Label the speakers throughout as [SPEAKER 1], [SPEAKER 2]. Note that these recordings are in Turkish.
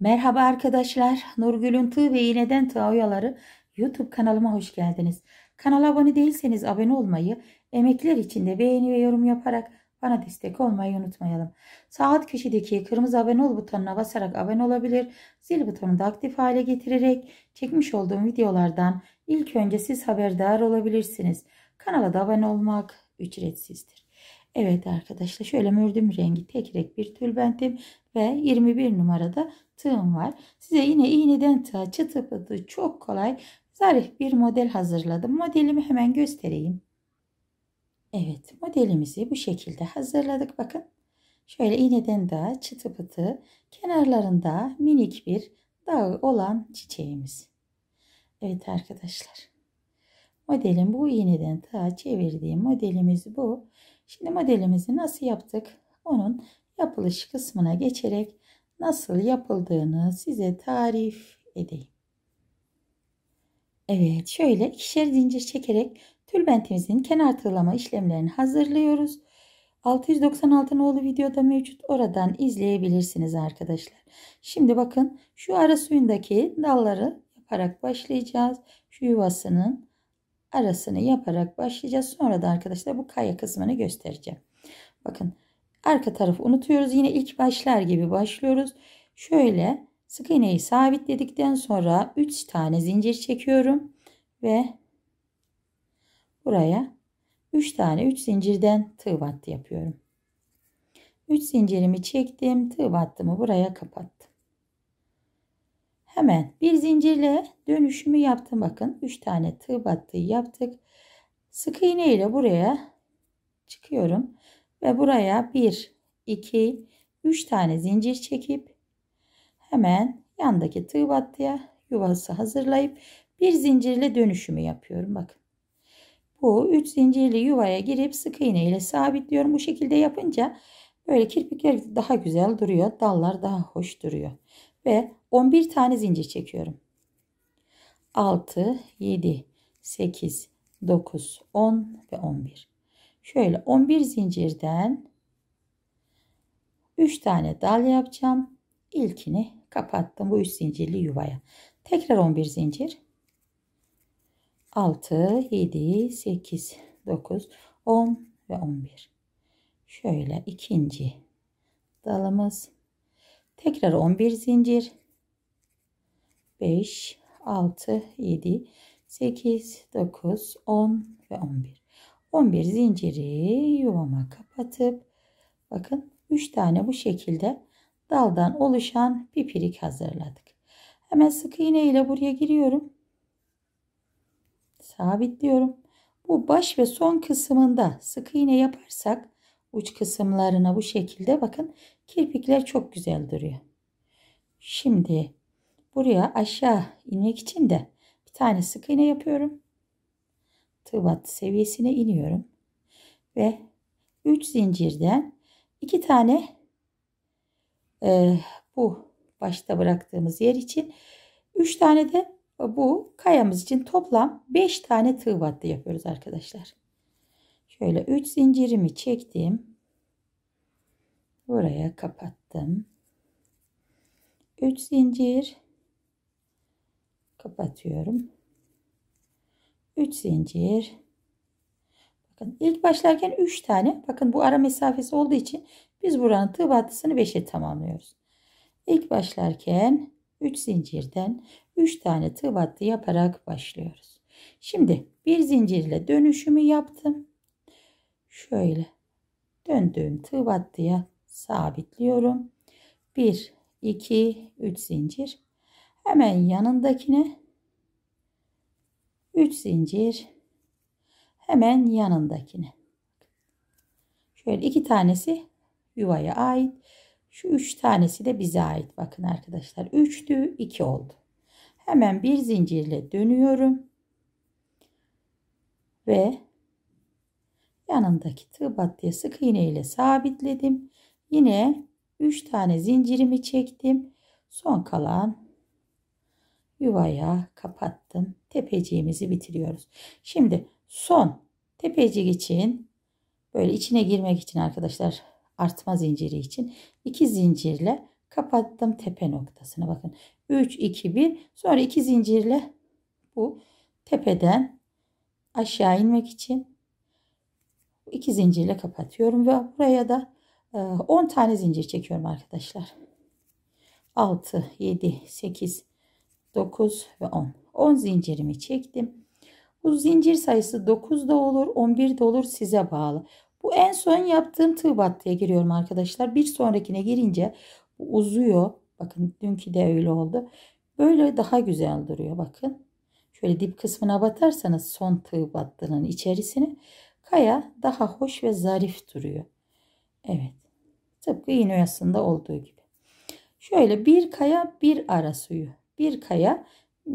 [SPEAKER 1] Merhaba arkadaşlar. Nurgül'ün Tığ ve İğneden Tığ Oyaları YouTube kanalıma hoş geldiniz. Kanala abone değilseniz abone olmayı, emekler için de beğeni ve yorum yaparak bana destek olmayı unutmayalım. Sağ alt köşedeki kırmızı abone ol butonuna basarak abone olabilir, zil butonunu da aktif hale getirerek çekmiş olduğum videolardan ilk önce siz haberdar olabilirsiniz. Kanala da abone olmak ücretsizdir. Evet arkadaşlar şöyle mürdüm rengi tek renk bir tülbentim ve 21 numarada tığım var. Size yine iğneden tığa çıtı pıtı çok kolay zarif bir model hazırladım. Modelimi hemen göstereyim. Evet modelimizi bu şekilde hazırladık. Bakın şöyle iğneden daha çıtı pıtı kenarlarında minik bir dağı olan çiçeğimiz. Evet arkadaşlar. Modelim bu iğneden tığa çevirdiğim modelimiz bu. Şimdi modelimizi nasıl yaptık? Onun yapılış kısmına geçerek nasıl yapıldığını size tarif edeyim. Evet şöyle ikişer zincir çekerek tülbentimizin kenar tığlama işlemlerini hazırlıyoruz. 696 nolu videoda mevcut oradan izleyebilirsiniz arkadaşlar. Şimdi bakın şu ara suyundaki dalları yaparak başlayacağız. Şu yuvasının arasını yaparak başlayacağız. Sonra da arkadaşlar bu kaya kısmını göstereceğim. Bakın Arka tarafı unutuyoruz. Yine ilk başlar gibi başlıyoruz. Şöyle sık iğneyi sabitledikten sonra 3 tane zincir çekiyorum. Ve buraya 3 tane 3 zincirden tığ battı yapıyorum. 3 zincirimi çektim. Tığ battımı buraya kapattım. Hemen bir zincirle dönüşümü yaptım. Bakın 3 tane tığ battıyı yaptık. Sık iğne ile buraya çıkıyorum. Ve buraya 1, 2, 3 tane zincir çekip hemen yandaki tığ battıya yuvası hazırlayıp bir zincirli dönüşümü yapıyorum. Bakın. Bu 3 zincirli yuvaya girip sık iğne ile sabitliyorum. Bu şekilde yapınca böyle kirpikler daha güzel duruyor. Dallar daha hoş duruyor. Ve 11 tane zincir çekiyorum. 6, 7, 8, 9, 10 ve 11. Şöyle 11 zincirden 3 tane dal yapacağım. İlkini kapattım bu 3 zincirli yuvaya. Tekrar 11 zincir. 6, 7, 8, 9, 10 ve 11. Şöyle ikinci dalımız. Tekrar 11 zincir. 5, 6, 7, 8, 9, 10 ve 11. 11 zinciri yuvama kapatıp bakın 3 tane bu şekilde daldan oluşan pipirik hazırladık. Hemen sık iğne ile buraya giriyorum. Sabitliyorum. Bu baş ve son kısmında sık iğne yaparsak uç kısımlarına bu şekilde bakın kirpikler çok güzel duruyor. Şimdi buraya aşağı inmek için de bir tane sık iğne yapıyorum tığbat seviyesine iniyorum. Ve 3 zincirden 2 tane e, bu başta bıraktığımız yer için 3 tane de bu kayamız için toplam 5 tane tığ battı yapıyoruz arkadaşlar. Şöyle 3 zincirimi çektim. Buraya kapattım. 3 zincir kapatıyorum. 3 zincir. Bakın ilk başlarken 3 tane. Bakın bu ara mesafesi olduğu için biz buranın tığ battısını 5'e tamamlıyoruz. İlk başlarken 3 zincirden 3 tane tığ battı yaparak başlıyoruz. Şimdi bir zincirle dönüşümü yaptım. Şöyle döndüğüm tığ battıya sabitliyorum. 1 2 3 zincir. Hemen yanındakine 3 zincir hemen yanındakine. Şöyle iki tanesi yuvaya ait. Şu üç tanesi de bize ait. Bakın arkadaşlar. Üçtü, iki oldu. Hemen bir zincirle dönüyorum. Ve yanındaki tığ battıya sık iğne ile sabitledim. Yine üç tane zincirimi çektim. Son kalan yuvaya kapattım tepeciğimizi bitiriyoruz. Şimdi son tepecik için böyle içine girmek için arkadaşlar artma zinciri için iki zincirle kapattım tepe noktasını bakın 3 2 1 sonra iki zincirle bu tepeden aşağı inmek için iki zincirle kapatıyorum ve buraya da 10 e, tane zincir çekiyorum arkadaşlar 6 7 8 9 ve 10 10 zincirimi çektim. Bu zincir sayısı 9 da olur 11 de olur size bağlı. Bu en son yaptığım tığ battıya giriyorum arkadaşlar. Bir sonrakine girince bu uzuyor. Bakın dünkü de öyle oldu. Böyle daha güzel duruyor bakın. Şöyle dip kısmına batarsanız son tığ battının içerisine kaya daha hoş ve zarif duruyor. Evet. Tıpkı iğne oyasında olduğu gibi. Şöyle bir kaya bir ara suyu. Bir kaya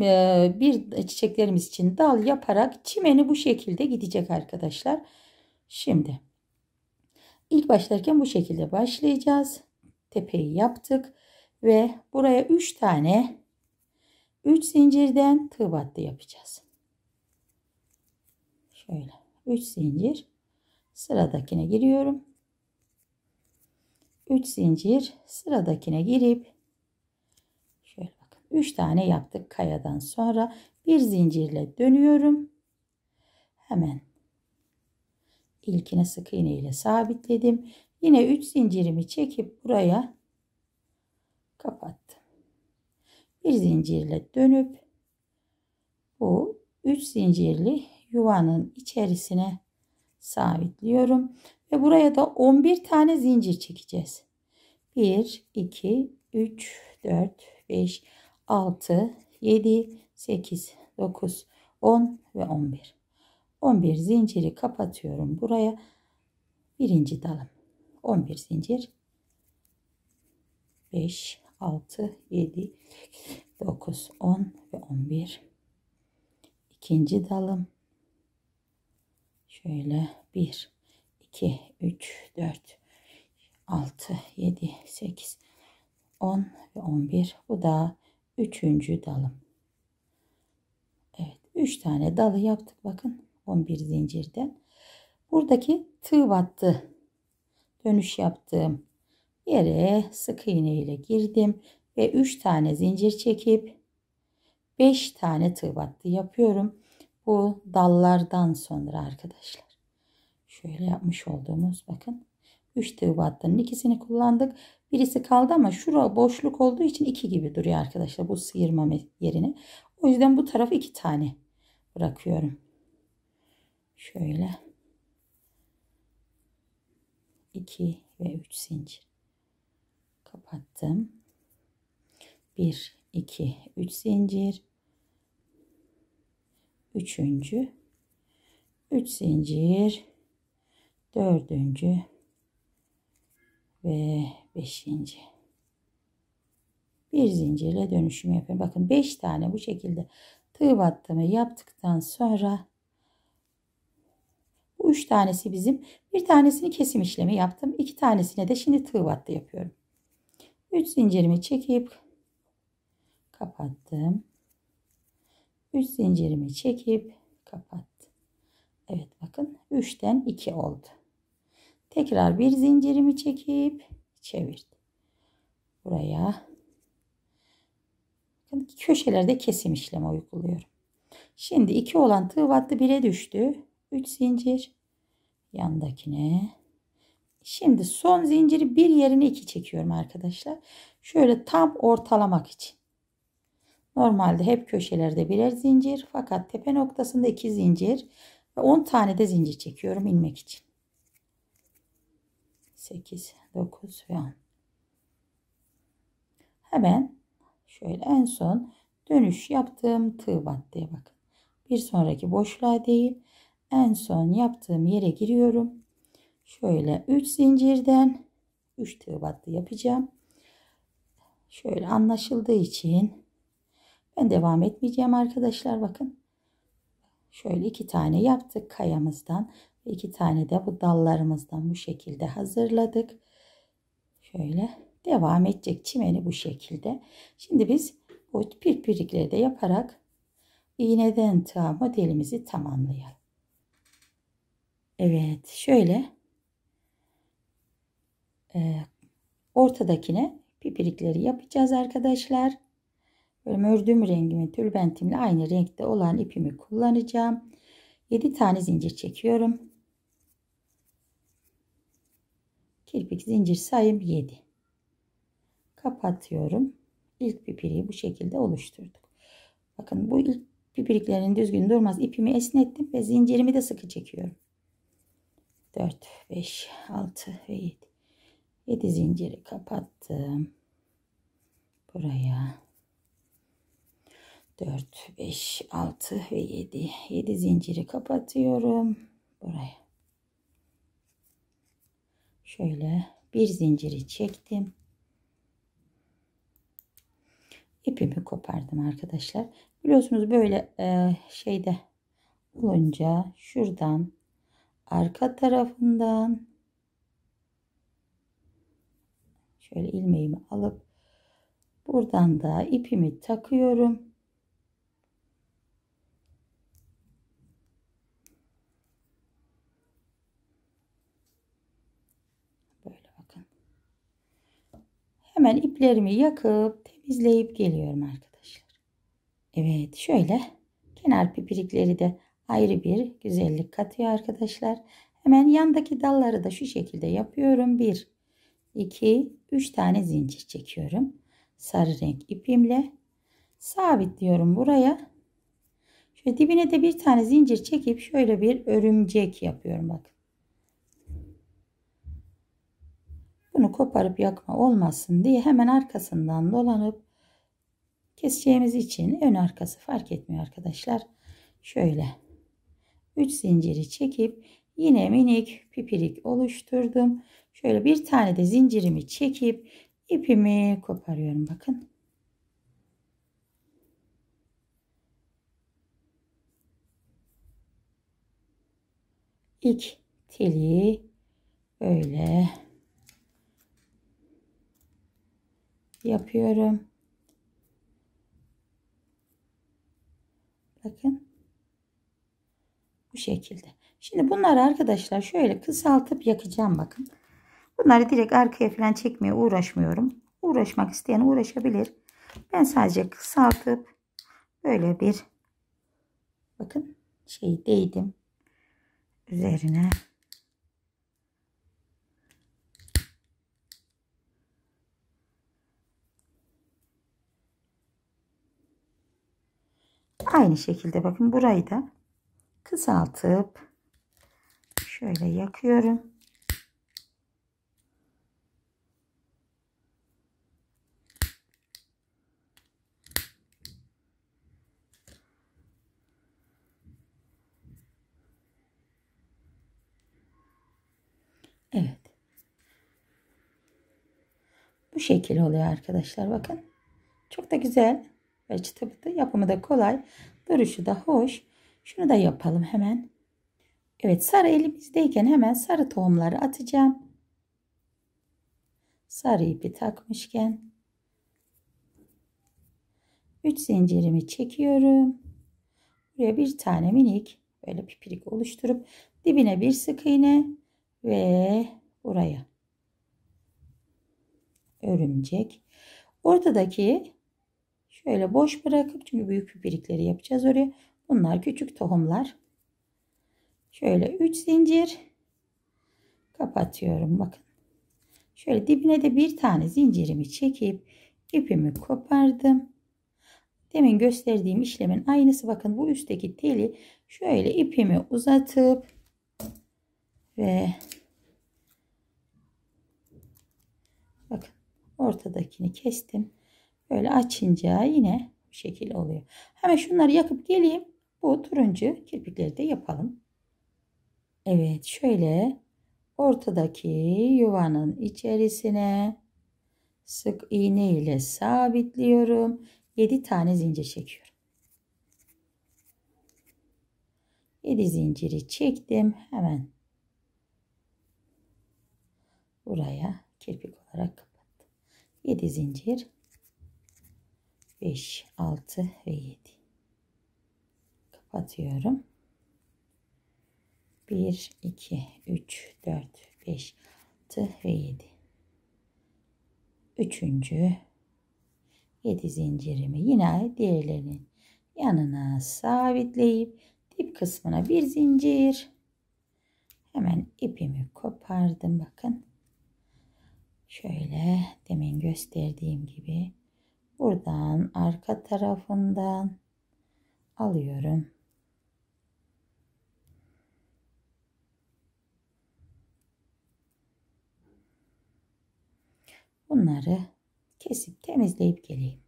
[SPEAKER 1] ee, bir çiçeklerimiz için dal yaparak çimeni bu şekilde gidecek arkadaşlar. Şimdi ilk başlarken bu şekilde başlayacağız. Tepeyi yaptık ve buraya 3 tane 3 zincirden tığ battı yapacağız. Şöyle 3 zincir sıradakine giriyorum. 3 zincir sıradakine girip 3 tane yaptık kayadan sonra bir zincirle dönüyorum. Hemen ilkine sık iğne ile sabitledim. Yine 3 zincirimi çekip buraya kapattım. Bir zincirle dönüp bu 3 zincirli yuvanın içerisine sabitliyorum ve buraya da 11 tane zincir çekeceğiz. 1 2 3 4 5 6, 7, 8, 9, 10 ve 11. 11 zinciri kapatıyorum buraya. Birinci dalım. 11 zincir. 5, 6, 7, 9, 10 ve 11. İkinci dalım. Şöyle 1, 2, 3, 4, 6, 7, 8, 10 ve 11. Bu da Üçüncü dalım. Evet. Üç tane dalı yaptık. Bakın. 11 zincirden. Buradaki tığ battı. Dönüş yaptığım yere sık iğne ile girdim. Ve üç tane zincir çekip beş tane tığ battı yapıyorum. Bu dallardan sonra arkadaşlar. Şöyle yapmış olduğumuz bakın. 3 tığ battının ikisini kullandık. Birisi kaldı ama şura boşluk olduğu için 2 gibi duruyor arkadaşlar bu sıyırma yerini. O yüzden bu tarafı 2 tane bırakıyorum. Şöyle 2 ve 3 zincir kapattım. 1 2 3 zincir. 3. 3 zincir. 4 ve 5. Bir zincirle dönüşüm yapıyorum. Bakın 5 tane bu şekilde tığ battımı yaptıktan sonra bu 3 tanesi bizim. Bir tanesini kesim işlemi yaptım. 2 tanesine de şimdi tığ battı yapıyorum. 3 zincirimi çekip kapattım. 3 zincirimi çekip kapattım. Evet bakın 3'ten 2 oldu. Tekrar bir zincirimi çekip çevirdim. Buraya köşelerde kesim işlemi uyguluyorum. Şimdi 2 olan tığ battı 1'e düştü. 3 zincir yandakine. Şimdi son zinciri bir yerine 2 çekiyorum arkadaşlar. Şöyle tam ortalamak için. Normalde hep köşelerde birer zincir fakat tepe noktasında 2 zincir ve 10 tane de zincir çekiyorum ilmek için. 8, 9 ve 10. Hemen şöyle en son dönüş yaptığım tığ battıya bakın. Bir sonraki boşluğa değil en son yaptığım yere giriyorum. Şöyle 3 zincirden 3 tığ battı yapacağım. Şöyle anlaşıldığı için ben devam etmeyeceğim arkadaşlar bakın. Şöyle iki tane yaptık kayamızdan. İki tane de bu dallarımızdan bu şekilde hazırladık. Şöyle devam edecek çimeni bu şekilde. Şimdi biz bu pirpirikleri de yaparak iğneden tığa modelimizi tamamlayalım. Evet şöyle e, ortadakine pipirikleri yapacağız arkadaşlar. Böyle ördüğüm rengimi tülbentimle aynı renkte olan ipimi kullanacağım. 7 tane zincir çekiyorum. Kirpik zincir sayım 7. Kapatıyorum. İlk pipiriği bu şekilde oluşturduk. Bakın bu ilk pipiriklerin düzgün durmaz. İpimi esnettim ve zincirimi de sıkı çekiyorum. 4, 5, 6 ve 7. 7 zinciri kapattım. Buraya 4, 5, 6 ve 7. 7 zinciri kapatıyorum. Buraya şöyle bir zinciri çektim ipimi kopardım arkadaşlar biliyorsunuz böyle e, şeyde olunca şuradan arka tarafından şöyle ilmeğimi alıp buradan da ipimi takıyorum Hemen iplerimi yakıp temizleyip geliyorum arkadaşlar. Evet şöyle kenar pipirikleri de ayrı bir güzellik katıyor arkadaşlar. Hemen yandaki dalları da şu şekilde yapıyorum. 1, 2, 3 tane zincir çekiyorum. Sarı renk ipimle sabitliyorum buraya. Şöyle dibine de bir tane zincir çekip şöyle bir örümcek yapıyorum bakın. Bunu koparıp yakma olmasın diye hemen arkasından dolanıp keseceğimiz için ön arkası fark etmiyor arkadaşlar. Şöyle 3 zinciri çekip yine minik pipirik oluşturdum. Şöyle bir tane de zincirimi çekip ipimi koparıyorum bakın. İlk teli böyle yapıyorum. Bakın. Bu şekilde. Şimdi bunları arkadaşlar şöyle kısaltıp yakacağım bakın. Bunları direkt arkaya falan çekmeye uğraşmıyorum. Uğraşmak isteyen uğraşabilir. Ben sadece kısaltıp böyle bir bakın şey değdim üzerine Aynı şekilde bakın burayı da kısaltıp şöyle yakıyorum. Evet. Bu şekil oluyor arkadaşlar bakın. Çok da güzel ve çıtı yapımı da kolay. Duruşu da hoş. Şunu da yapalım hemen. Evet sarı elimizdeyken hemen sarı tohumları atacağım. Sarı ipi takmışken 3 zincirimi çekiyorum. Buraya bir tane minik böyle pipirik oluşturup dibine bir sık iğne ve buraya örümcek. Ortadaki Şöyle boş bırakıp çünkü büyük pipirikleri yapacağız oraya. Bunlar küçük tohumlar. Şöyle 3 zincir kapatıyorum bakın. Şöyle dibine de bir tane zincirimi çekip ipimi kopardım. Demin gösterdiğim işlemin aynısı bakın bu üstteki teli şöyle ipimi uzatıp ve bakın ortadakini kestim. Böyle açınca yine bu şekil oluyor. Hemen şunları yakıp geleyim. Bu turuncu kirpikleri de yapalım. Evet şöyle ortadaki yuvanın içerisine sık iğne ile sabitliyorum. 7 tane zincir çekiyorum. 7 zinciri çektim. Hemen buraya kirpik olarak kapattım. 7 zincir 5, 6 ve 7. Kapatıyorum. 1, 2, 3, 4, 5, 6 ve 7. Üçüncü 7 zincirimi yine diğerlerinin yanına sabitleyip dip kısmına bir zincir. Hemen ipimi kopardım bakın. Şöyle demin gösterdiğim gibi Buradan arka tarafından alıyorum. Bunları kesip temizleyip geleyim.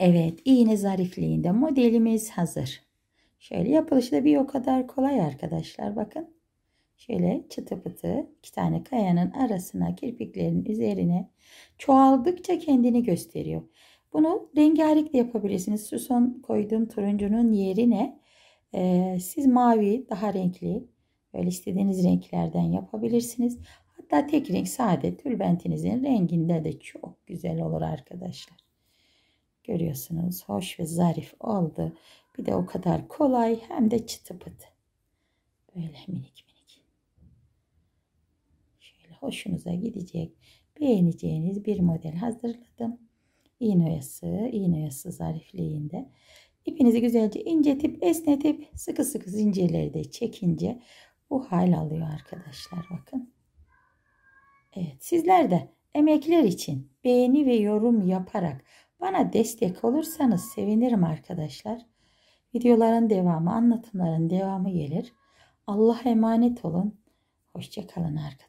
[SPEAKER 1] Evet iğne zarifliğinde modelimiz hazır. Şöyle yapılışı da bir o kadar kolay arkadaşlar bakın. Şöyle çıtı pıtı iki tane kayanın arasına kirpiklerin üzerine çoğaldıkça kendini gösteriyor. Bunu rengarenk de yapabilirsiniz. Şu son koyduğum turuncunun yerine e, siz mavi daha renkli böyle istediğiniz renklerden yapabilirsiniz. Hatta tek renk sade tülbentinizin renginde de çok güzel olur arkadaşlar. Görüyorsunuz hoş ve zarif oldu. Bir de o kadar kolay hem de çıtı pıtı. Böyle minik hoşunuza gidecek, beğeneceğiniz bir model hazırladım. İğne oyası, iğne oyası zarifliğinde. İpinizi güzelce incetip, esnetip, sıkı sıkı zincirleri de çekince bu hal alıyor arkadaşlar bakın. Evet sizler de emekler için beğeni ve yorum yaparak bana destek olursanız sevinirim arkadaşlar. Videoların devamı, anlatımların devamı gelir. Allah'a emanet olun. Hoşçakalın arkadaşlar.